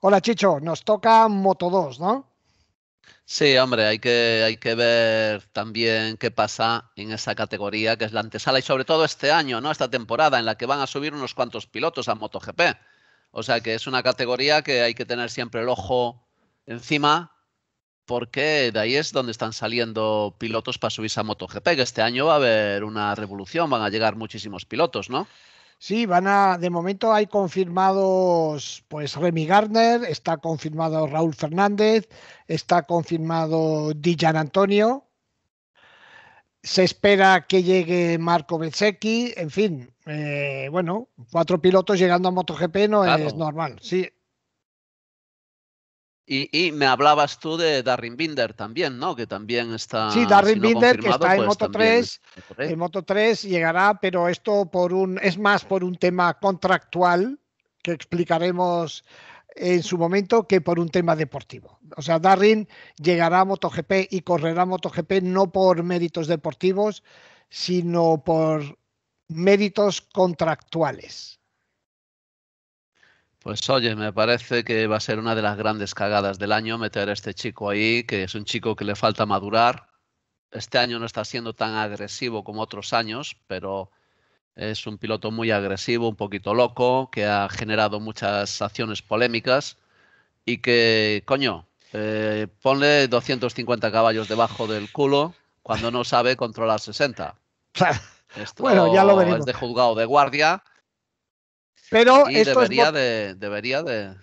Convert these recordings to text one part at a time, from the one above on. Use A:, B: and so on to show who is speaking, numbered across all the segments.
A: Hola Chicho, nos toca Moto 2, ¿no?
B: Sí, hombre, hay que, hay que ver también qué pasa en esa categoría que es la antesala y sobre todo este año, ¿no? Esta temporada en la que van a subir unos cuantos pilotos a MotoGP. O sea que es una categoría que hay que tener siempre el ojo encima porque de ahí es donde están saliendo pilotos para subirse a MotoGP, que este año va a haber una revolución, van a llegar muchísimos pilotos, ¿no?
A: Sí, van a. De momento hay confirmados, pues Remy Gardner, está confirmado Raúl Fernández, está confirmado Dijan Antonio. Se espera que llegue Marco Bezzecchi, en fin, eh, bueno, cuatro pilotos llegando a MotoGP no es normal. Sí,
B: y, me hablabas tú de Darwin Binder también, ¿no? Que también está. Sí, Binder, que está en pues Moto 3.
A: En Moto 3 llegará, pero esto por un, es más por un tema contractual que explicaremos en su momento que por un tema deportivo. O sea, Darwin llegará a MotoGP y correrá MotoGP no por méritos deportivos, sino por méritos contractuales.
B: Pues oye, me parece que va a ser una de las grandes cagadas del año meter a este chico ahí, que es un chico que le falta madurar. Este año no está siendo tan agresivo como otros años, pero es un piloto muy agresivo, un poquito loco, que ha generado muchas acciones polémicas y que, coño, eh, ponle 250 caballos debajo del culo cuando no sabe controlar 60. bueno, ya lo veremos. es de juzgado de guardia pero debería, es de,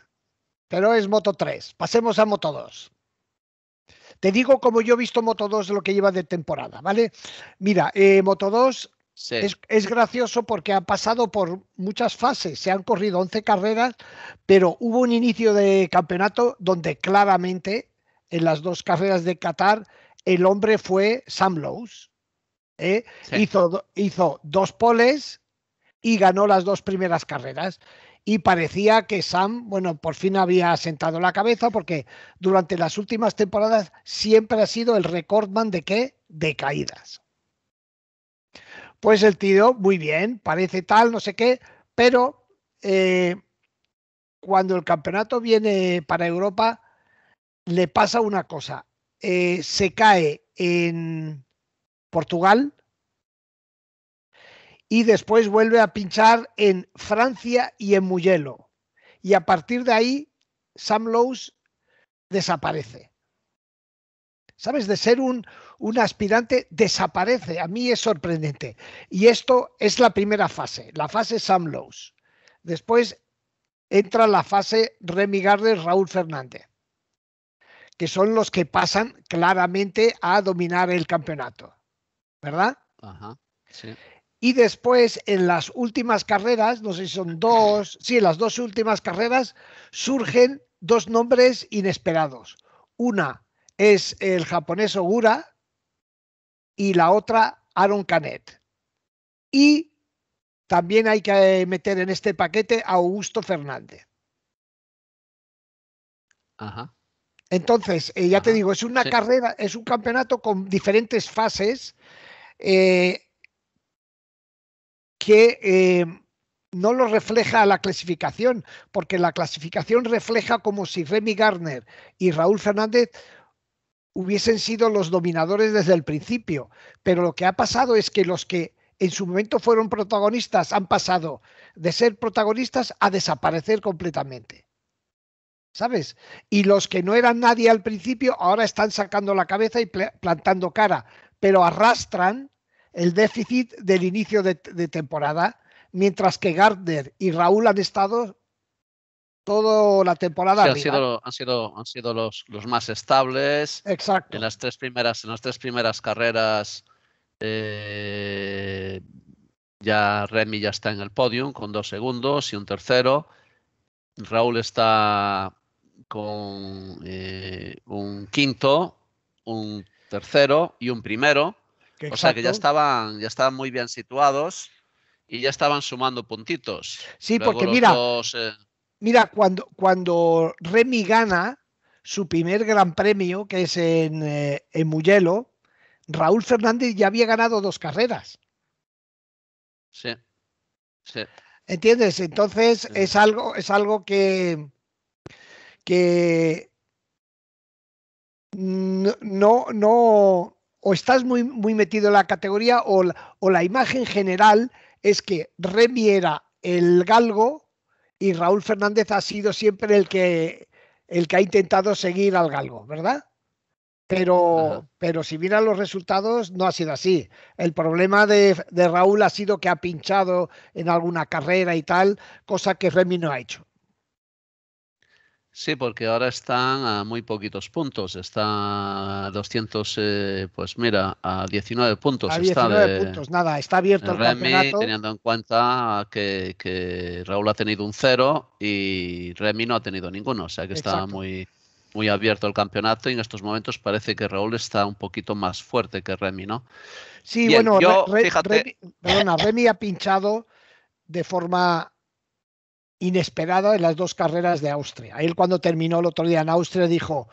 A: Pero es Moto 3. Pasemos a Moto 2. Te digo como yo he visto Moto 2 lo que lleva de temporada, ¿vale? Mira, eh, Moto 2 es, gracioso porque ha pasado por muchas fases. Se han corrido 11 carreras, pero hubo un inicio de campeonato donde claramente en las dos carreras de Qatar el hombre fue Sam Lowes. ¿eh? Hizo, hizo dos poles y ganó las dos primeras carreras. Y parecía que Sam, bueno, por fin había sentado la cabeza porque durante las últimas temporadas siempre ha sido el recordman de qué? De caídas. Pues el tío, muy bien, parece tal, no sé qué, pero eh, cuando el campeonato viene para Europa, le pasa una cosa. Eh, se cae en Portugal, y después vuelve a pinchar en Francia y en Mugello. Y a partir de ahí, Sam Lowes desaparece. ¿Sabes? De ser un, aspirante, desaparece. A mí es sorprendente. Y esto es la primera fase, la fase Sam Lowes. Después entra la fase Remy y Raúl Fernández, que son los que pasan claramente a dominar el campeonato. ¿Verdad?
B: Ajá. Sí.
A: Y después, en las últimas carreras, no sé si son dos, sí, en las dos últimas carreras, surgen dos nombres inesperados. Una es el japonés Ogura y la otra Aaron Canet. Y también hay que meter en este paquete a Augusto Fernández. Ajá. Entonces, eh, ya te digo, es una carrera, es un campeonato con diferentes fases. Eh, que eh, no lo refleja la clasificación, porque la clasificación refleja como si Remy Garner y Raúl Fernández hubiesen sido los dominadores desde el principio. Pero lo que ha pasado es que los que en su momento fueron protagonistas han pasado de ser protagonistas a desaparecer completamente. ¿Sabes? Y los que no eran nadie al principio ahora están sacando la cabeza y plantando cara, pero arrastran el déficit del inicio de, temporada, mientras que Gardner y Raúl han estado toda la temporada. han, sido,
B: han, sido, han sido, los, más estables. Exacto. En las tres primeras, en las tres primeras carreras eh, ya Remy ya está en el podium con dos segundos y un tercero. Raúl está con eh, un quinto, un tercero y un primero o sea que ya estaban, ya estaban muy bien situados y ya estaban sumando puntitos. Sí, porque mira, eh, mira,
A: cuando, cuando Remy gana su primer gran premio, que es eh, en, Mugello, Raúl Fernández ya había ganado dos carreras.
B: Sí, sí.
A: ¿Entiendes? Entonces es algo, es algo que, que no, no, o estás muy, muy metido en la categoría o la, imagen general es que Remy era el galgo y Raúl Fernández ha sido siempre el que, el que ha intentado seguir al galgo, ¿verdad? Pero, pero si miras los resultados, no ha sido así. El problema de, de, Raúl ha sido que ha pinchado en alguna carrera y tal, cosa que Remy no ha hecho.
B: Sí, porque ahora están a muy poquitos puntos. Está a 200, eh, pues mira, a 19 puntos. 19 está puntos,
A: nada, está abierto el, Remy, Teniendo
B: en cuenta que, Raúl ha tenido un cero y Remy no ha tenido ninguno. O sea que está muy, muy abierto el campeonato y en estos momentos parece que Raúl está un poquito más fuerte que Remy, ¿no? Sí, bueno, perdona,
A: Remy ha pinchado de forma inesperada en las dos carreras de Austria. Él cuando terminó el otro día en Austria dijo,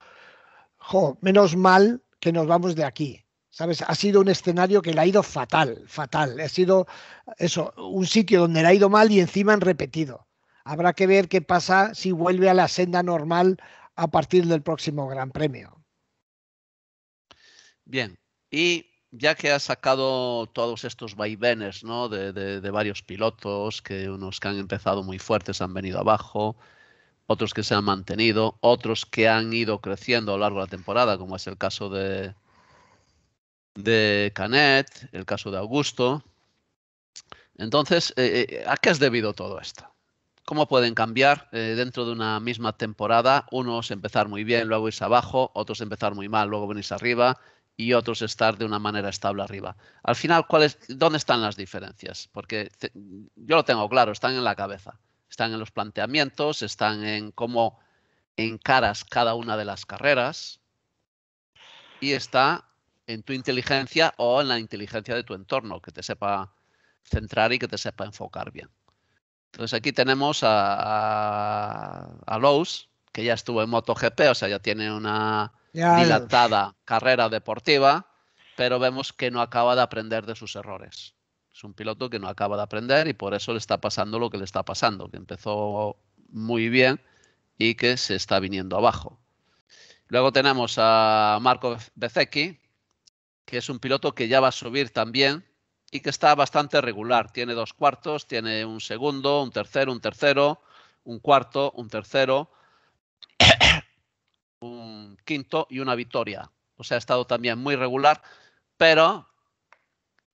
A: menos mal que nos vamos de aquí. ¿Sabes? Ha sido un escenario que le ha ido fatal, fatal. Ha sido eso, un sitio donde le ha ido mal y encima han repetido. Habrá que ver qué pasa si vuelve a la senda normal a partir del próximo Gran Premio.
B: Bien, y ya que ha sacado todos estos vaivenes ¿no? de, varios pilotos, que unos que han empezado muy fuertes han venido abajo, otros que se han mantenido, otros que han ido creciendo a lo largo de la temporada, como es el caso de, de Canet, el caso de Augusto. Entonces, eh, eh, ¿a qué es debido todo esto? ¿Cómo pueden cambiar eh, dentro de una misma temporada? Unos empezar muy bien, luego irse abajo, otros empezar muy mal, luego venirse arriba y otros estar de una manera estable arriba. Al final, ¿cuál es, ¿dónde están las diferencias? Porque yo lo tengo claro, están en la cabeza, están en los planteamientos, están en cómo encaras cada una de las carreras y está en tu inteligencia o en la inteligencia de tu entorno, que te sepa centrar y que te sepa enfocar bien. Entonces aquí tenemos a, a, a Lowe's, que ya estuvo en MotoGP, o sea, ya tiene una,
A: dilatada
B: carrera deportiva, pero vemos que no acaba de aprender de sus errores. Es un piloto que no acaba de aprender y por eso le está pasando lo que le está pasando, que empezó muy bien y que se está viniendo abajo. Luego tenemos a Marco Bezecchi, que es un piloto que ya va a subir también y que está bastante regular. Tiene dos cuartos, tiene un segundo, un tercero, un tercero, un cuarto, un tercero quinto y una victoria. O sea, ha estado también muy regular, pero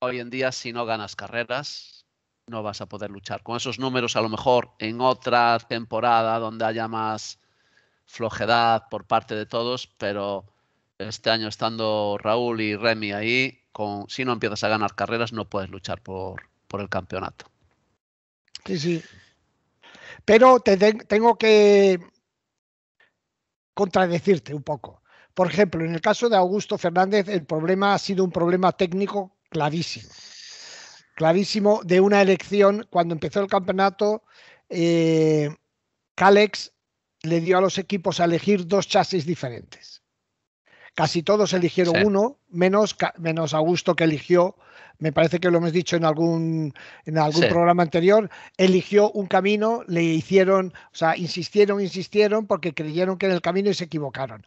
B: hoy en día si no ganas carreras, no vas a poder luchar. Con esos números, a lo mejor en otra temporada donde haya más flojedad por parte de todos, pero este año estando Raúl y Remy ahí, con, si no empiezas a ganar carreras, no puedes luchar por, por el campeonato.
A: Sí, sí. Pero tengo que contradecirte un poco. Por ejemplo, en el caso de Augusto Fernández, el problema ha sido un problema técnico clarísimo. Clarísimo de una elección. Cuando empezó el campeonato, eh, le dio a los equipos a elegir dos chasis diferentes. Casi todos eligieron uno, menos, menos Augusto que eligió, me parece que lo hemos dicho en algún, en algún programa anterior, eligió un camino, le hicieron, o sea, insistieron, insistieron porque creyeron que era el camino y se equivocaron.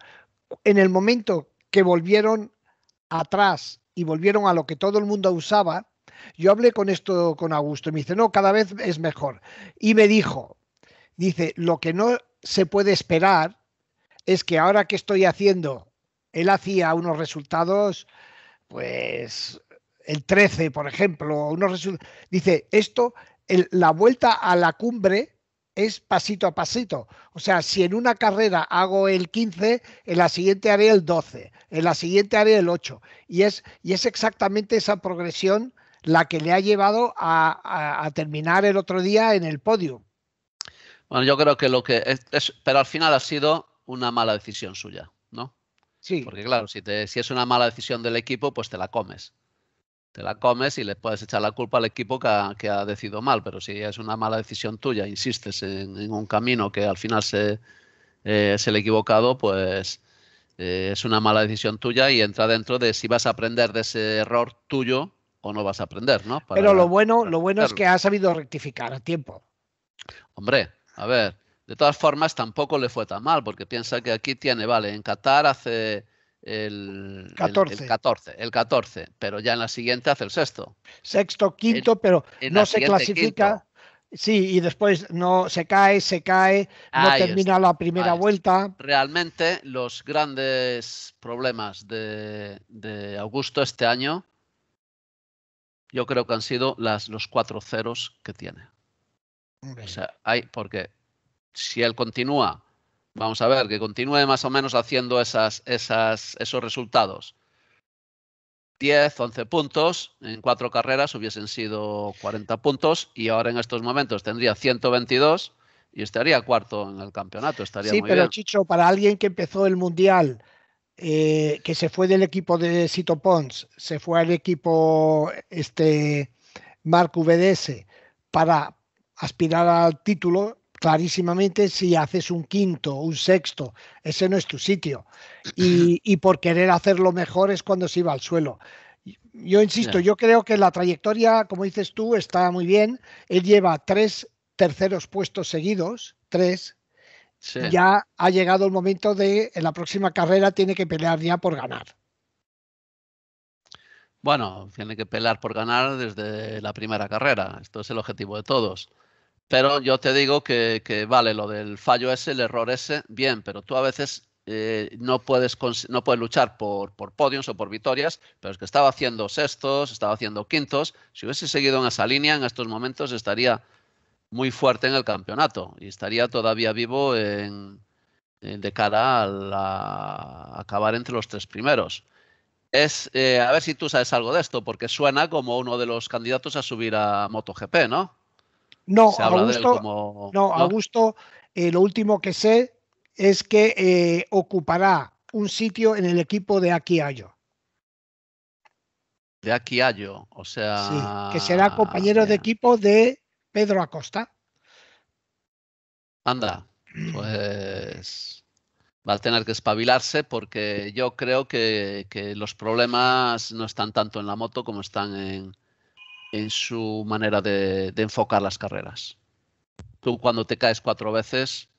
A: En el momento que volvieron atrás y volvieron a lo que todo el mundo usaba, yo hablé con esto con Augusto y me dice, no, cada vez es mejor. Y me dijo, dice, lo que no se puede esperar es que ahora que estoy haciendo él hacía unos resultados, pues el 13, por ejemplo, unos dice, esto, la vuelta a la cumbre es pasito a pasito. O sea, si en una carrera hago el 15, en la siguiente haré el 12, en la siguiente haré el 8. Y es, y es exactamente esa progresión la que le ha llevado a, terminar el otro día en el podio.
B: Bueno, yo creo que lo que es, pero al final ha sido una mala decisión suya, ¿no? Sí. Porque claro, si, te, si es una mala decisión del equipo, pues te la comes. Te la comes y le puedes echar la culpa al equipo que ha, que decidido mal, pero si es una mala decisión tuya, insistes en, un camino que al final se, eh, es el equivocado, pues eh, es una mala decisión tuya y entra dentro de si vas a aprender de ese error tuyo o no vas a aprender, ¿no? pero lo
A: bueno, lo bueno es que ha sabido rectificar a tiempo.
B: Hombre, a ver, de todas formas, tampoco le fue tan mal, porque piensa que aquí tiene, vale, en Qatar hace el 14. El, 14, pero ya en la siguiente hace el sexto. Sexto,
A: quinto, pero
B: no se clasifica.
A: Sí, y después no se cae, se cae, no termina la primera vuelta.
B: Realmente los grandes problemas de, Augusto este año, yo creo que han sido las, los cuatro ceros que tiene. O sea, hay, porque si él continúa, vamos a ver, que continúe más o menos haciendo esas, esas, esos resultados. 10, 11 puntos, en cuatro carreras hubiesen sido 40 puntos y ahora en estos momentos tendría 122 y estaría cuarto en el campeonato. Estaría sí, pero
A: Chicho, para alguien que empezó el Mundial, eh, que se fue del equipo de Sito Pons, se fue al equipo este, Marc VDS para aspirar al título, clarísimamente si haces un quinto, un sexto, ese no es tu sitio. Y, por querer hacerlo mejor es cuando se iba al suelo. Yo insisto, yo creo que la trayectoria, como dices tú, está muy bien. Él lleva tres terceros puestos seguidos, tres. Ya ha llegado el momento de, en la próxima carrera tiene que pelear ya por ganar.
B: Bueno, tiene que pelear por ganar desde la primera carrera. Esto es el objetivo de todos. Pero yo te digo que, vale, lo del fallo ese, el error ese, bien, pero tú a veces eh, no, puedes, no puedes luchar por, por podiums o por victorias, pero es que estaba haciendo sextos, estaba haciendo quintos. Si hubiese seguido en esa línea, en estos momentos estaría muy fuerte en el campeonato y estaría todavía vivo en, de cara a, acabar entre los tres primeros. Es, eh, a ver si tú sabes algo de esto, porque suena como uno de los candidatos a subir a MotoGP, ¿no?
A: No, Augusto, no, eh, lo último que sé es que eh, ocupará un sitio en el equipo de Aquiayo.
B: De Aquiayo, o sea... Sí, que
A: será compañero de equipo de Pedro Acosta.
B: Anda, pues va a tener que espabilarse porque yo creo que los problemas no están tanto en la moto como están en, en su manera de, enfocar las carreras. Tú cuando te caes cuatro veces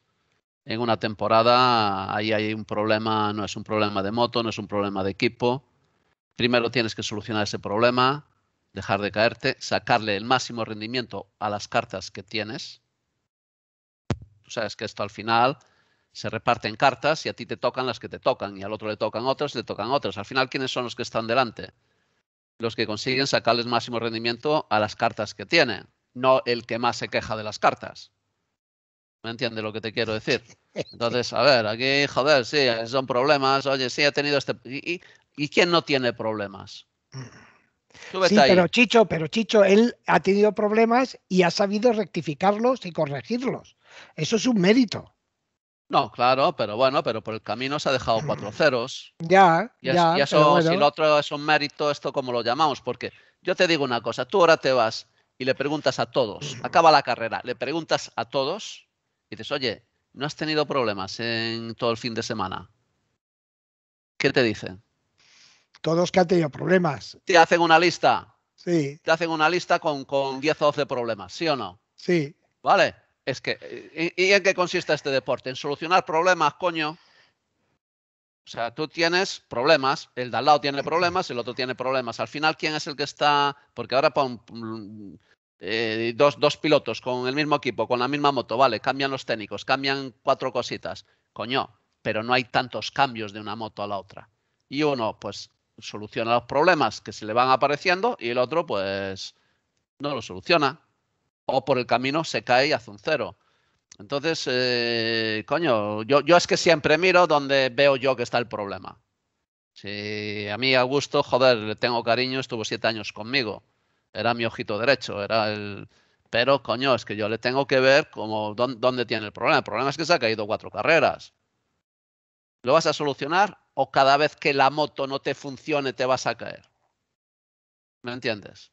B: en una temporada, ahí hay un problema, no es un problema de moto, no es un problema de equipo. Primero tienes que solucionar ese problema, dejar de caerte, sacarle el máximo rendimiento a las cartas que tienes. Tú sabes que esto al final se reparten cartas y a ti te tocan las que te tocan y al otro le tocan otras, y le tocan otras. Al final, ¿quiénes son los que están delante? los que consiguen sacarles máximo rendimiento a las cartas que tienen, no el que más se queja de las cartas. ¿Me entiendes lo que te quiero decir? Entonces, a ver, aquí, joder, sí, son problemas. Oye, sí, ha tenido este. ¿Y, y, quién no tiene problemas?
A: sí, pero Chicho, pero Chicho, él ha tenido problemas y ha sabido rectificarlos y corregirlos. Eso es un mérito.
B: No, claro, pero bueno, pero por el camino se ha dejado cuatro ceros.
A: Ya, y ya. Y eso, si
B: otro es un mérito, esto como lo llamamos, porque yo te digo una cosa, tú ahora te vas y le preguntas a todos, acaba la carrera, le preguntas a todos y dices, oye, ¿no has tenido problemas en todo el fin de semana? ¿Qué te dicen?
A: Todos que han tenido problemas.
B: Te hacen una lista. Sí. Te hacen una lista con, con 10 o 12 problemas, ¿sí o no? Sí. Vale. Es que, eh, ¿y, en qué consiste este deporte? En solucionar problemas, coño. O sea, tú tienes problemas, el de al lado tiene problemas, el otro tiene problemas. Al final, ¿quién es el que está? Porque ahora pon, eh, dos, dos pilotos con el mismo equipo, con la misma moto, vale, cambian los técnicos, cambian cuatro cositas. Coño, pero no hay tantos cambios de una moto a la otra. Y uno, pues, soluciona los problemas que se le van apareciendo y el otro, pues, no lo soluciona o por el camino se cae y hace un cero. Entonces, eh, coño, yo, yo, es que siempre miro donde veo yo que está el problema. Si a mí Augusto, joder, le tengo cariño, estuvo siete años conmigo. Era mi ojito derecho, era el... Pero, coño, es que yo le tengo que ver como dónde tiene el problema. El problema es que se ha caído cuatro carreras. ¿Lo vas a solucionar o cada vez que la moto no te funcione te vas a caer? ¿Me entiendes?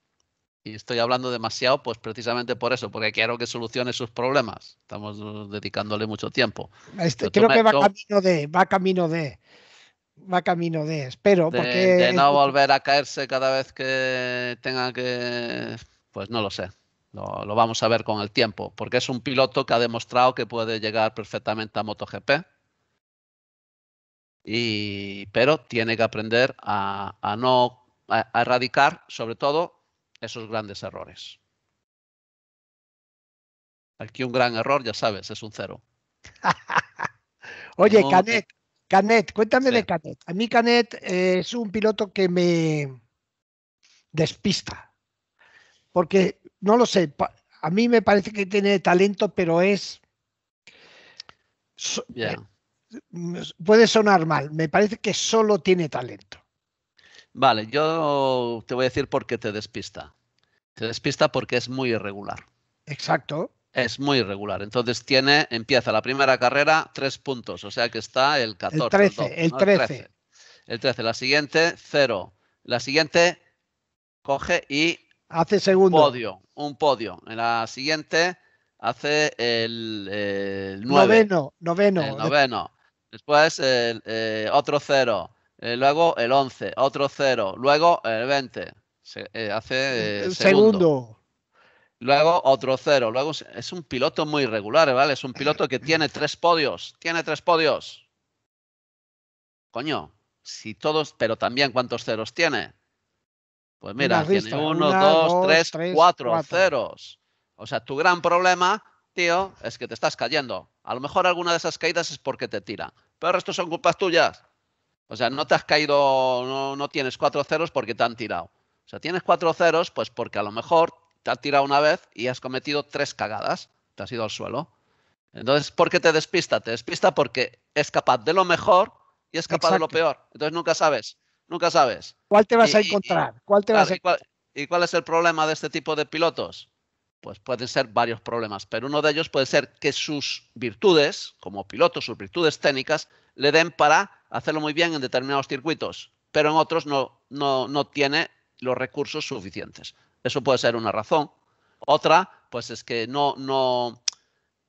B: estoy hablando demasiado, pues precisamente por eso, porque quiero que solucione sus problemas. Estamos uh, dedicándole mucho tiempo.
A: Este, creo que va camino de, va camino de, va camino de, espero. De, porque... no volver
B: a caerse cada vez que tenga que, pues no lo sé. Lo, vamos a ver con el tiempo, porque es un piloto que ha demostrado que puede llegar perfectamente a MotoGP. Y, pero tiene que aprender a, no a erradicar, sobre todo, esos grandes errores. Aquí un gran error, ya sabes, es un cero.
A: Oye, Canet, Canet, cuéntame de Canet. A mí Canet eh, es un piloto que me despista, porque no lo sé, a mí me parece que tiene talento, pero es... Eh, puede sonar mal, me parece que solo tiene talento.
B: Vale, yo te voy a decir por qué te despista. Te despista porque es muy irregular. Exacto. Es muy irregular. Entonces tiene, empieza la primera carrera, tres puntos. O sea que está el 14. El 13. El, 13. La siguiente, cero. La siguiente, coge y. Hace segundo. podio. Un podio. En la siguiente, hace el, el Noveno. Noveno. El noveno. Después, el, eh, otro cero. Eh, luego el 11, otro 0, luego el 20, se, eh, hace eh, segundo. Luego otro 0, luego es un piloto muy irregular, ¿vale? Es un piloto que tiene tres podios, tiene tres podios. Coño, si todos, pero también cuántos ceros tiene. Pues mira, tiene uno, dos, tres, cuatro, ceros. O sea, tu gran problema, tío, es que te estás cayendo. A lo mejor alguna de esas caídas es porque te tira, pero el resto son culpas tuyas. O sea, no te has caído, no, tienes cuatro ceros porque te han tirado. O sea, tienes cuatro ceros, pues porque a lo mejor te has tirado una vez y has cometido tres cagadas. Te has ido al suelo. Entonces, ¿por qué te despista? Te despista porque es capaz de lo mejor y es capaz de lo peor. Entonces nunca sabes, nunca sabes. ¿Cuál te vas a encontrar? ¿Cuál te vas a... ¿y, cuál, ¿Y cuál es el problema de este tipo de pilotos? Pues pueden ser varios problemas, pero uno de ellos puede ser que sus virtudes, como pilotos, sus virtudes técnicas, le den para hacerlo muy bien en determinados circuitos, pero en otros no, no, tiene los recursos suficientes. Eso puede ser una razón. Otra, pues es que no, no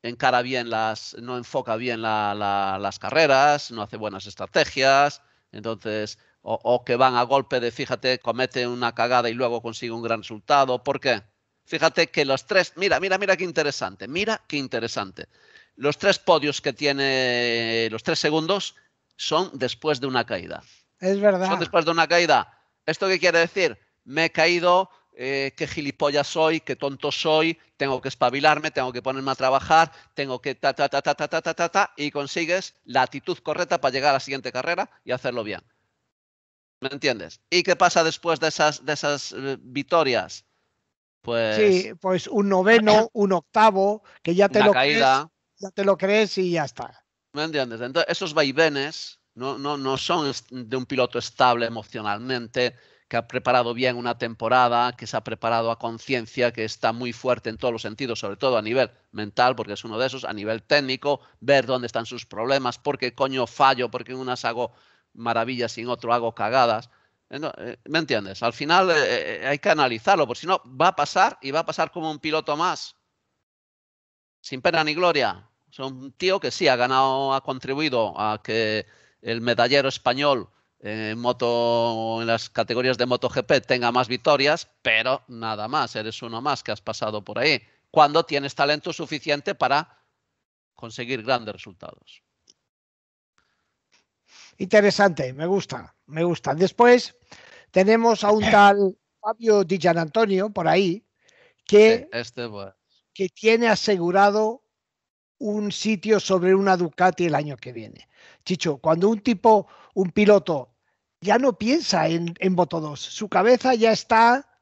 B: encara bien las, no enfoca bien las carreras, no hace buenas estrategias, entonces, o, o, que van a golpe de, fíjate, comete una cagada y luego consigue un gran resultado. ¿Por qué? Fíjate que los tres, mira, mira, mira qué interesante, mira qué interesante. Los tres podios que tiene, los tres segundos, son después de una caída. Es verdad. Son después de una caída. ¿Esto qué quiere decir? Me he caído, eh, qué gilipollas soy, qué tonto soy, tengo que espabilarme, tengo que ponerme a trabajar, tengo que ta, ta, ta, ta, ta, ta, ta, ta, y consigues la actitud correcta para llegar a la siguiente carrera y hacerlo bien. ¿Me entiendes? ¿Y qué pasa después de esas, de esas eh, victorias? Pues, sí,
A: pues un noveno, un octavo, que ya te lo caída ya te lo crees y ya está.
B: ¿Me entiendes? Entonces, esos vaivenes no, no, no son de un piloto estable emocionalmente, que ha preparado bien una temporada, que se ha preparado a conciencia, que está muy fuerte en todos los sentidos, sobre todo a nivel mental, porque es uno de esos, a nivel técnico, ver dónde están sus problemas, porque coño fallo, porque en unas hago maravillas y en otro hago cagadas. Eh, ¿Me entiendes? Al final eh, eh, hay que analizarlo, porque si no va a pasar y va a pasar como un piloto más. Sin pena ni gloria. Es un tío que sí ha ganado, ha contribuido a que el medallero español en moto, en las categorías de MotoGP tenga más victorias, pero nada más, eres uno más que has pasado por ahí. Cuando tienes talento suficiente para conseguir grandes resultados.
A: Interesante, me gusta, me gusta. Después tenemos a un tal Fabio Di Antonio por ahí que, este, que tiene asegurado un sitio sobre una Ducati el año que viene. Chicho, cuando un tipo, un piloto, ya no piensa en, en Moto 2, su cabeza ya está,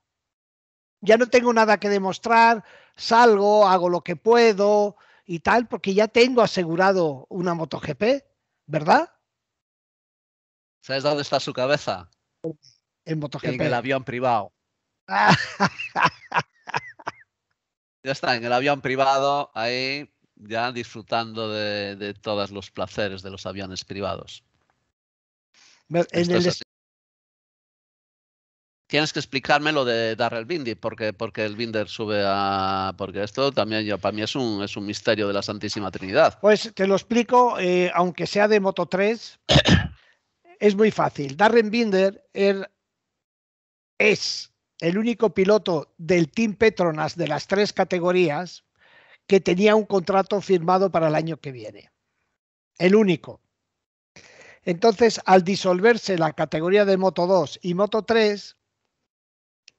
A: ya no tengo nada que demostrar, salgo, hago lo que puedo y tal, porque ya tengo asegurado una MotoGP, ¿verdad?
B: ¿Sabes dónde está su cabeza?
A: En MotoGP. En el
B: avión privado.
A: Ah.
B: ya está, en el avión privado, ahí ya disfrutando de, todos los placeres de los aviones privados. Tienes que explicarme lo de Darrell Bindi, porque, el Binder sube a. Porque esto también para mí es un, misterio de la Santísima Trinidad.
A: Pues te lo explico, eh, aunque sea de Moto 3, es muy fácil. Darren Binder es el único piloto del Team Petronas de las tres categorías que tenía un contrato firmado para el año que viene. El único. Entonces, al disolverse la categoría de Moto 2 y Moto 3,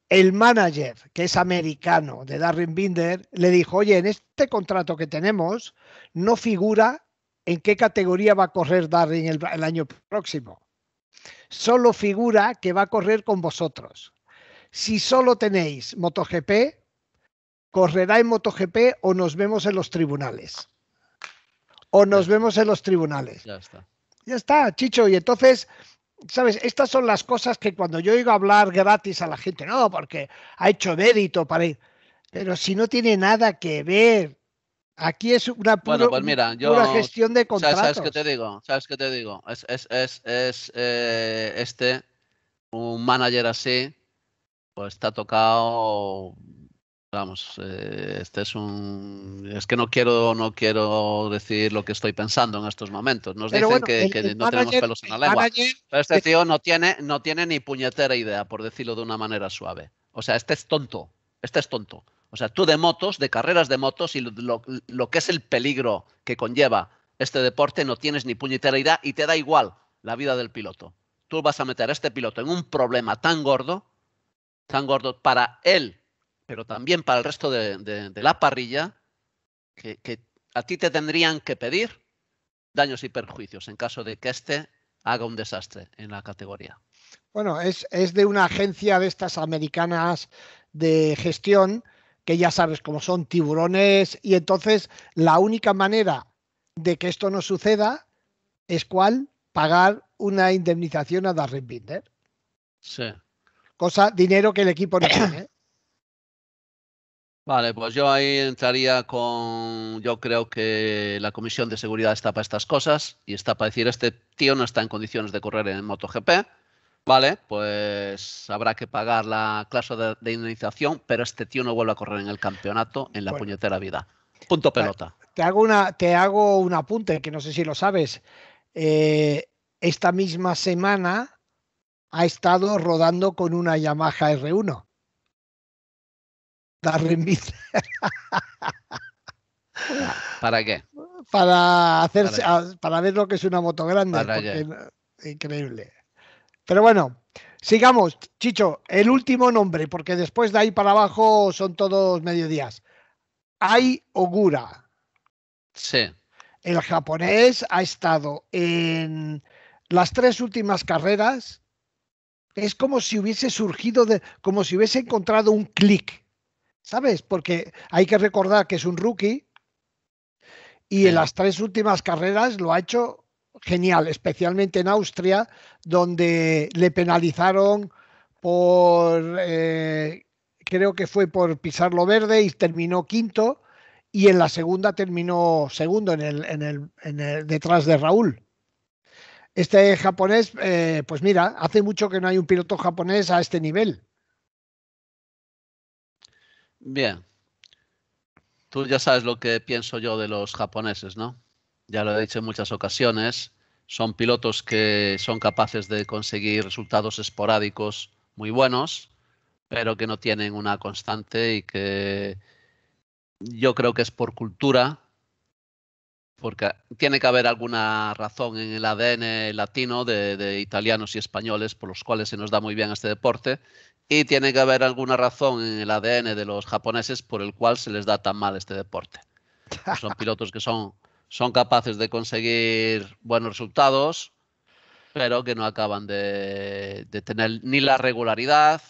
A: el manager, que es americano de Darren Binder, le dijo, oye, en este contrato que tenemos no figura en qué categoría va a correr Darren el, el año próximo. Solo figura que va a correr con vosotros. Si solo tenéis MotoGP, ¿correrá en MotoGP o nos vemos en los tribunales? O nos vemos en los tribunales. Ya está. Ya está, Chicho. Y entonces, ¿sabes? Estas son las cosas que cuando yo oigo hablar gratis a la gente, no, porque ha hecho mérito para ir. Pero si no tiene nada que ver. Aquí es una pura, bueno, pues mira, yo, gestión de contratos. ¿Sabes qué te digo?
B: ¿Sabes qué te digo? Es, eh, este, un manager así, pues está tocado Vamos, eh, este es un. Es que no quiero, no quiero decir lo que estoy pensando en estos momentos. Nos dicen que, no tenemos pelos en la lengua. pero este tío no tiene, no tiene ni puñetera idea, por decirlo de una manera suave. O sea, este es tonto. Este es tonto. O sea, tú de motos, de carreras de motos y lo, lo que es el peligro que conlleva este deporte, no tienes ni puñetera idea y te da igual la vida del piloto. Tú vas a meter a este piloto en un problema tan gordo, tan gordo para él pero también para el resto de, la parrilla, que, a ti te tendrían que pedir daños y perjuicios en caso de que éste haga un desastre en la categoría. Bueno,
A: es, es de una agencia de estas americanas de gestión que ya sabes cómo son tiburones y entonces la única manera de que esto no suceda es cuál pagar una indemnización a Darren Binder. Sí. Cosa, dinero que el equipo no tiene. ¿eh?
B: Vale, pues yo ahí entraría con, yo creo que la Comisión de Seguridad está para estas cosas y está para decir, este tío no está en condiciones de correr en MotoGP, vale, pues habrá que pagar la clase de, indemnización, pero este tío no vuelve a correr en el campeonato en la puñetera vida. Punto pelota.
A: Te hago, una, te hago un apunte que no sé si lo sabes. Eh, esta misma semana ha estado rodando con una Yamaha R1. Darren ¿Para qué? Para hacerse, para, ver lo que es una moto grande. increíble. Pero bueno, sigamos, Chicho, el último nombre, porque después de ahí para abajo son todos mediodías. Ai Ogura. Sí. El japonés ha estado en las tres últimas carreras. Es como si hubiese surgido de, como si hubiese encontrado un clic ¿sabes? Porque hay que recordar que es un rookie y en las tres últimas carreras lo ha hecho genial, especialmente en Austria, donde le penalizaron por, eh, creo que fue por pisarlo verde y terminó quinto, y en la segunda terminó segundo en el, el, detrás de Raúl. Este japonés, eh, pues mira, hace mucho que no hay un piloto japonés a este nivel.
B: Bien. Tú ya sabes lo que pienso yo de los japoneses, ¿no? Ya lo he dicho en muchas ocasiones. Son pilotos que son capaces de conseguir resultados esporádicos muy buenos, pero que no tienen una constante y que yo creo que es por cultura porque tiene que haber alguna razón en el ADN latino de, italianos y españoles por los cuales se nos da muy bien este deporte y tiene que haber alguna razón en el ADN de los japoneses por el cual se les da tan mal este deporte. Pues son pilotos que son, son capaces de conseguir buenos resultados, pero que no acaban de tener ni la regularidad,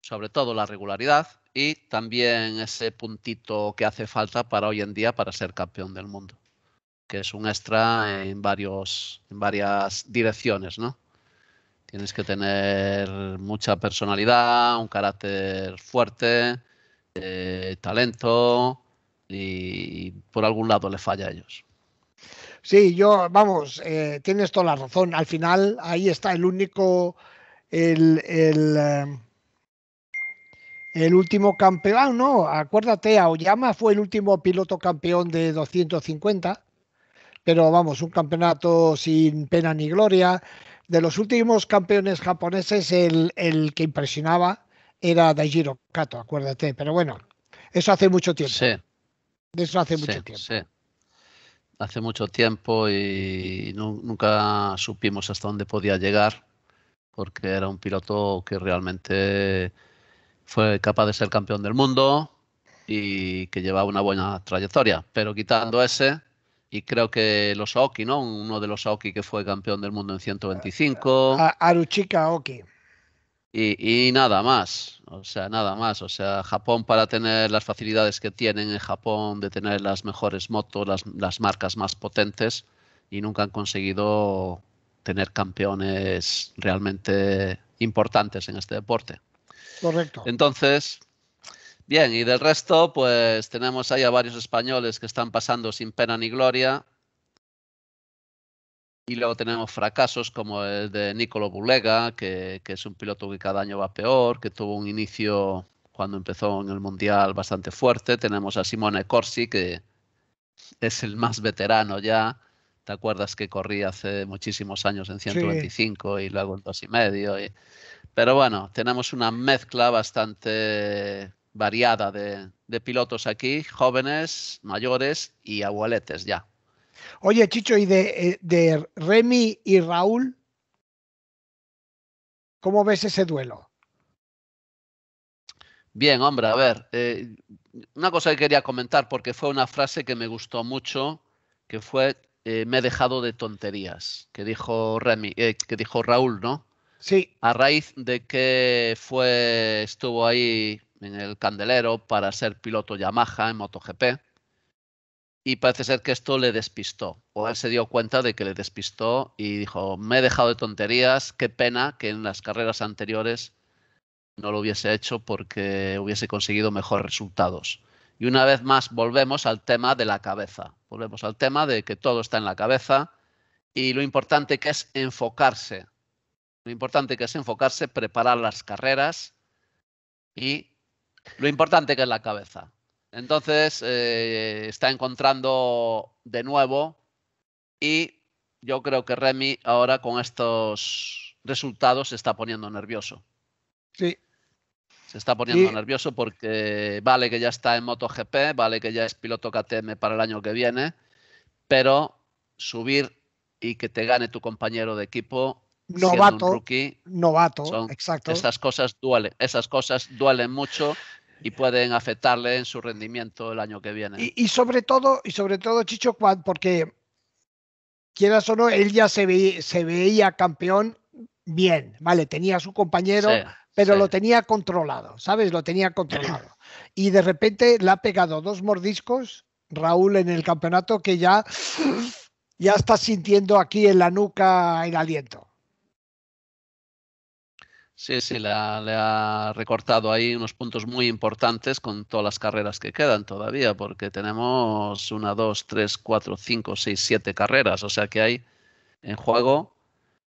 B: sobre todo la regularidad, y también ese puntito que hace falta para hoy en día para ser campeón del mundo que es un extra en, varios, en varias direcciones, ¿no? Tienes que tener mucha personalidad, un carácter fuerte, eh, talento y por algún lado le falla a ellos. Sí, yo,
A: vamos, eh, tienes toda la razón. Al final ahí está el único, eh, el, último campeón, no, acuérdate, Aoyama fue el último piloto campeón de 250 pero vamos, un campeonato sin pena ni gloria. De los últimos campeones japoneses, el, que impresionaba era Daijiro Kato, acuérdate, pero bueno, eso hace mucho tiempo. Sí. eso hace mucho
B: tiempo. Sí. Hace mucho tiempo y nunca supimos hasta dónde podía llegar, porque era un piloto que realmente fue capaz de ser campeón del mundo y que llevaba una buena trayectoria. Pero quitando ese, y creo que los Aoki, ¿no? Uno de los Aoki que fue campeón del mundo en 125.
A: Aruchika Aoki.
B: Y, nada más, o sea, nada más. O sea, Japón para tener las facilidades que tienen en Japón de tener las mejores motos, las, las marcas más potentes y nunca han conseguido tener campeones realmente importantes en este deporte. Correcto. Entonces, Bien, y del resto, pues tenemos ahí a varios españoles que están pasando sin pena ni gloria. Y luego tenemos fracasos como el de Nicolo Bulega, que, es un piloto que cada año va peor, que tuvo un inicio cuando empezó en el Mundial bastante fuerte. Tenemos a Simone Corsi, que es el más veterano ya. ¿Te acuerdas que corría hace muchísimos años en 125 y luego en dos y medio? Pero bueno, tenemos una mezcla bastante variada de, pilotos aquí, jóvenes, mayores y abueletes ya.
A: Oye, Chicho, ¿y de, eh, de, Remy y Raúl? ¿Cómo ves ese duelo?
B: Bien, hombre, a ver, eh, una cosa que quería comentar porque fue una frase que me gustó mucho, que fue eh, me he dejado de tonterías, que dijo Remy, que dijo Raúl, ¿no? Sí. A raíz de que fue, estuvo ahí en el candelero para ser piloto Yamaha en MotoGP. Y parece ser que esto le despistó. O él se dio cuenta de que le despistó y dijo, me he dejado de tonterías, qué pena que en las carreras anteriores no lo hubiese hecho porque hubiese conseguido mejores resultados. Y una vez más volvemos al tema de la cabeza. Volvemos al tema de que todo está en la cabeza y lo importante que es enfocarse. Lo importante que es enfocarse, preparar las carreras y lo importante que es la cabeza. Entonces eh, está encontrando de nuevo y yo creo que Remy ahora con estos resultados se está poniendo nervioso. Sí. Se está poniendo nervioso porque vale que ya está en MotoGP, vale que ya es piloto KTM para el año que viene, pero subir y que te gane tu compañero de equipo novato, rookie,
A: novato,
B: exacto. Esas cosas duelen, esas cosas duelen mucho y pueden afectarle en su rendimiento el año que viene.
A: Y, sobre todo, y sobre todo, Chicho porque quieras o no, él ya se, veía, campeón bien, ¿vale? Tenía a su compañero, pero lo tenía controlado, ¿sabes? Lo tenía controlado. Y de repente le ha pegado dos mordiscos Raúl en el campeonato que ya, ya está sintiendo aquí en la nuca el aliento.
B: Sí, sí, le ha, recortado ahí unos puntos muy importantes con todas las carreras que quedan todavía, porque tenemos una, dos, tres, cuatro, cinco, seis, siete carreras, o sea que hay en juego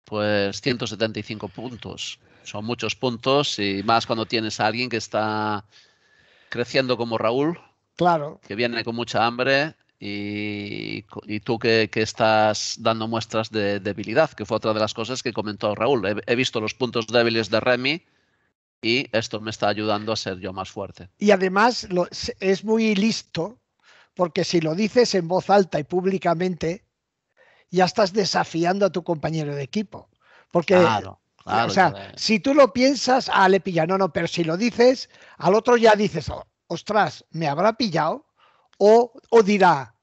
B: pues 175 puntos. Son muchos puntos y más cuando tienes a alguien que está creciendo como Raúl, claro, que viene con mucha hambre y, tú que, estás dando muestras de debilidad, que fue otra de las cosas que comentó Raúl. He, visto los puntos débiles de Remy y esto me está ayudando a ser yo más fuerte.
A: Y además es muy listo porque si lo dices en voz alta y públicamente, ya estás desafiando a tu compañero de equipo. Porque o sea, si tú lo piensas, ah, le pilla. No, no, pero si lo dices, al otro ya dices, oh, ostras, ¿me habrá pillado? o, dirá,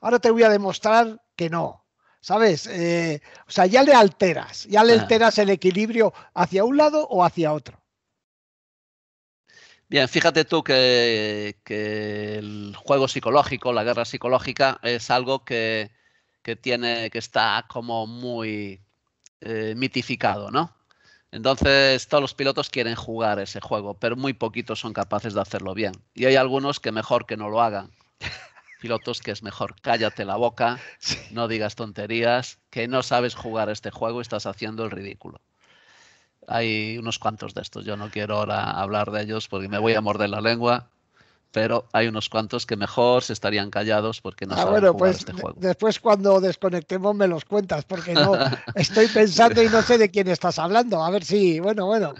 A: ahora te voy a demostrar que no. ¿Sabes? Eh, o sea, ya le alteras, ya le ah. alteras el equilibrio hacia un lado o hacia otro.
B: Bien, fíjate tú que, el juego psicológico, la guerra psicológica, es algo que, que tiene, que está como muy eh, mitificado, ¿no? Entonces, todos los pilotos quieren jugar ese juego, pero muy poquitos son capaces de hacerlo bien. Y hay algunos que mejor que no lo hagan pilotos que es mejor cállate la boca, no digas tonterías, que no sabes jugar este juego estás haciendo el ridículo. Hay unos cuantos de estos, yo no quiero ahora hablar de ellos porque me voy a morder la lengua, pero hay unos cuantos que mejor se estarían callados porque no ah, saben jugar pues
A: este juego. Después cuando desconectemos me los cuentas porque no estoy pensando y no sé de quién estás hablando, a ver si, bueno, bueno.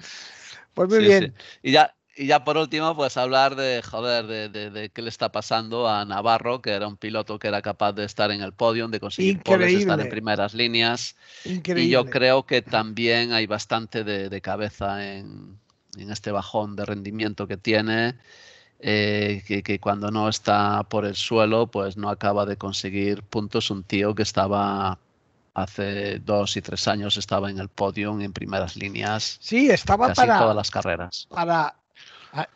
A: Pues muy bien.
B: Y ya y ya por último, pues hablar de, joder, de, qué le está pasando a Navarro, que era un piloto que era capaz de estar en el podium, de conseguir de estar en primeras líneas. Increíble. Y yo creo que también hay bastante de, cabeza en, este bajón de rendimiento que tiene, eh, que, cuando no está por el suelo, pues no acaba de conseguir puntos. Un tío que estaba hace dos y tres años estaba en el podium en primeras líneas. Sí, estaba casi todas las carreras.
A: Para Ah,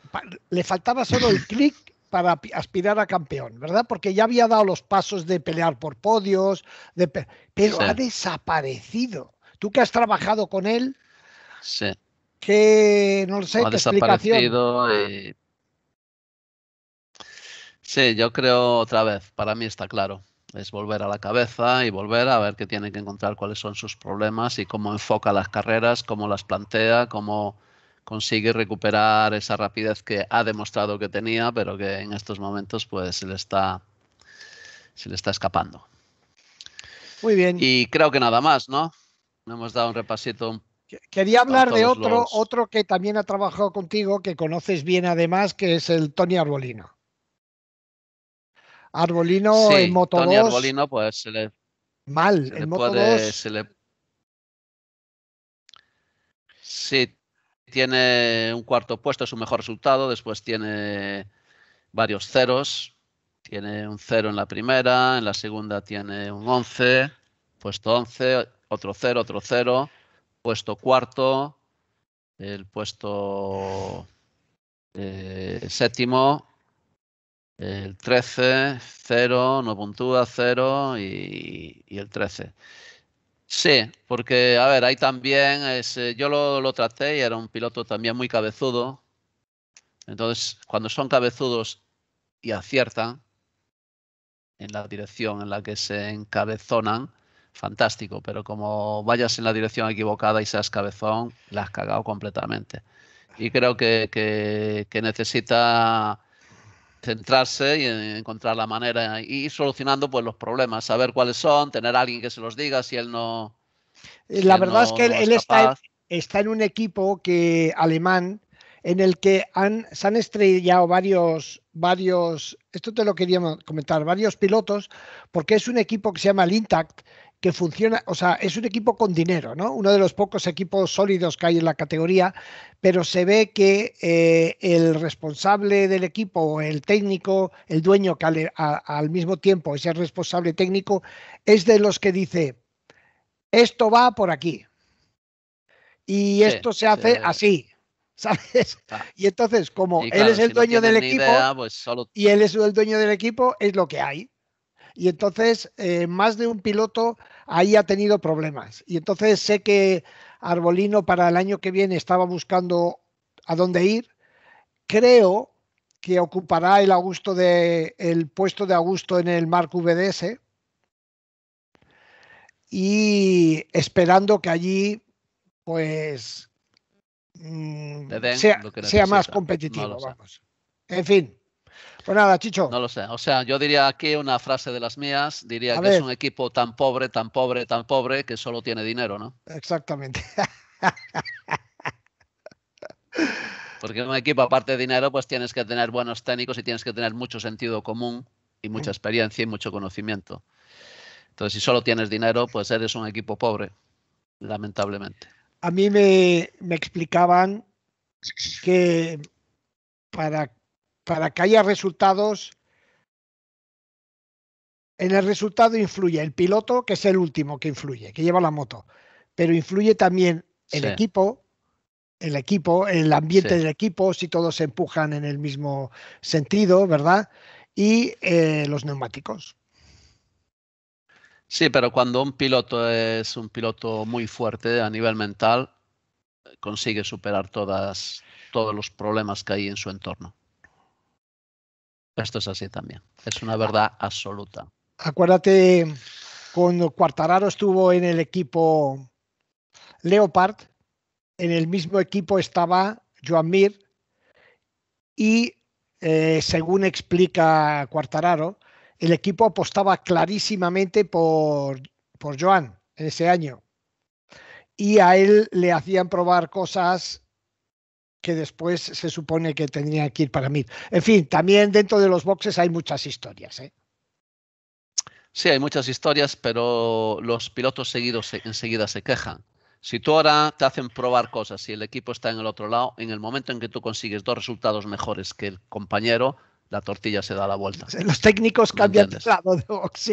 A: le faltaba solo el clic para aspirar a campeón, ¿verdad? Porque ya había dado los pasos de pelear por podios, de pero ha desaparecido. Tú que has trabajado con él, sí. que no sé ha desaparecido
B: Sí, yo creo otra vez, para mí está claro. Es volver a la cabeza y volver a ver qué tiene que encontrar, cuáles son sus problemas y cómo enfoca las carreras, cómo las plantea, cómo consigue recuperar esa rapidez que ha demostrado que tenía, pero que en estos momentos pues se le está, se le está escapando. Muy bien. Y creo que nada más, ¿no? Hemos dado un repasito. Quería hablar de otro,
A: otro que también ha trabajado contigo, que conoces bien además, que es el Tony Arbolino.
B: Arbolino el en Moto Tony Arbolino, pues se le.
A: Mal, en Moto
B: Sí, tiene un cuarto puesto, es su mejor resultado, después tiene varios ceros, tiene un cero en la primera, en la segunda tiene un 11, puesto 11, otro cero, otro cero, puesto cuarto, el puesto eh, séptimo, el 13, cero, no puntúa, cero y, y el 13. Sí, porque, a ver, ahí también, yo lo, traté y era un piloto también muy cabezudo. Entonces, cuando son cabezudos y aciertan en la dirección en la que se encabezonan, fantástico, pero como vayas en la dirección equivocada y seas cabezón, la has cagado completamente. Y creo que, que necesita centrarse y encontrar la manera y ir solucionando pues los problemas, saber cuáles son, tener a alguien que se los diga si él no.
A: Eh, la verdad es que él, está, en un equipo que alemán en el que han, se han estrellado varios, varios, esto te lo quería comentar, varios pilotos, porque es un equipo que se llama el Intact que funciona, o sea, es un equipo con dinero, ¿no? Uno de los pocos equipos sólidos que hay en la categoría, pero se ve que eh, el responsable del equipo, el técnico, el dueño que al, mismo tiempo es el responsable técnico, es de los que dice, esto va por aquí. Y esto se hace eh, así. ¿sabes? Y entonces, como él es el dueño del equipo,
B: pues y
A: él es el dueño del equipo, es lo que hay y entonces eh, más de un piloto ahí ha tenido problemas. Y entonces sé que Arbolino para el año que viene estaba buscando a dónde ir. Creo que ocupará el, Augusto de, el puesto de Augusto en el Marco VDS y esperando que allí pues mm,
B: sea, más competitivo. En fin. Pues nada, Chicho. No lo sé. O sea, yo diría aquí una frase de las mías. Diría que es un equipo tan pobre, tan pobre, tan pobre que solo tiene dinero, ¿no?
A: Exactamente.
B: Porque un equipo, aparte de dinero, pues tienes que tener buenos técnicos y tienes que tener mucho sentido común y mucha experiencia y mucho conocimiento. Entonces, si solo tienes dinero, pues eres un equipo pobre, lamentablemente.
A: A mí me, me explicaban que para para que haya resultados, en el resultado influye el piloto, que es el último que influye, que lleva la moto, pero influye también el equipo, el equipo, el ambiente del equipo, si todos se empujan en el mismo sentido, ¿verdad? Y eh, los neumáticos.
B: Sí, pero cuando un piloto es un piloto muy fuerte a nivel mental, consigue superar todas, todos los problemas que hay en su entorno. Esto es así también. Es una verdad absoluta.
A: Acuérdate, cuando Cuartararo estuvo en el equipo Leopard, en el mismo equipo estaba Joan Mir y eh, según explica Cuartararo, el equipo apostaba clarísimamente por, por en ese año. Y a él le hacían probar cosas que después se supone que tendría que ir para mí. En fin, también dentro de los boxes hay muchas historias. ¿eh?
B: Sí, hay muchas historias, pero los pilotos seguidos enseguida se quejan. Si tú ahora te hacen probar cosas y el equipo está en el otro lado, en el momento en que tú consigues dos resultados mejores que el compañero, la tortilla se da la vuelta. Los técnicos cambian
A: de lado de box,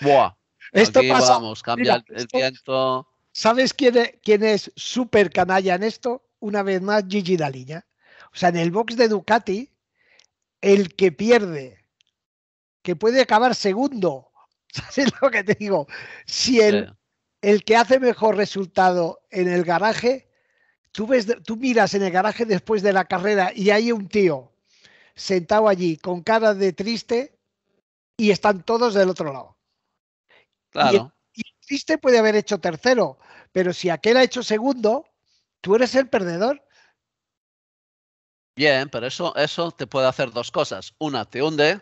B: Buah. Esto pasa. vamos, cambia el, viento.
A: ¿Sabes quién es, quién es canalla en esto? una vez más Gigi Daliña. O sea, en el box de Ducati, el que pierde, que puede acabar segundo, ¿sabes lo que te digo? Si el, que hace mejor resultado en el garaje, tú, ves, tú miras en el garaje después de la carrera y hay un tío sentado allí con cara de triste y están todos del otro lado. Claro. Y triste puede haber hecho tercero, pero si aquel ha hecho segundo, ¿Tú eres el perdedor?
B: Bien, pero eso, eso te puede hacer dos cosas. Una te hunde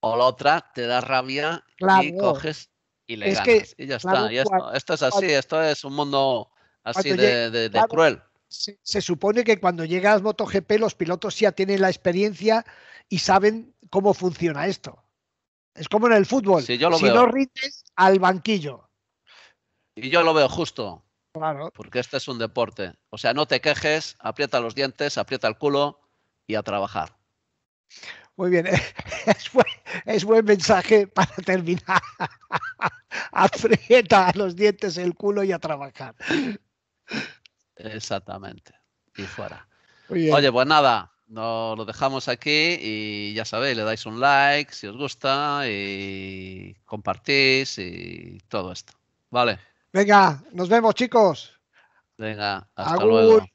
B: o la otra te da rabia
A: y coges
B: y le ganas. y ya está. Y esto, esto, es así, esto es un mundo así de, cruel. Se,
A: supone que cuando llegas MotoGP los pilotos ya tienen la experiencia y saben cómo funciona esto. Es
B: como en el fútbol.
A: si no rites, al banquillo.
B: Y yo lo veo justo. Porque este es un deporte. O sea, no te quejes, aprieta los dientes, aprieta el culo y a trabajar.
A: Muy bien, es buen, es buen mensaje para terminar. aprieta los dientes, el culo y a trabajar.
B: Exactamente. Y fuera. Oye, pues nada, nos lo dejamos aquí y ya sabéis, le dais un like si os gusta y compartís y todo esto. Vale.
A: Venga, nos vemos, chicos.
B: Venga, hasta luego.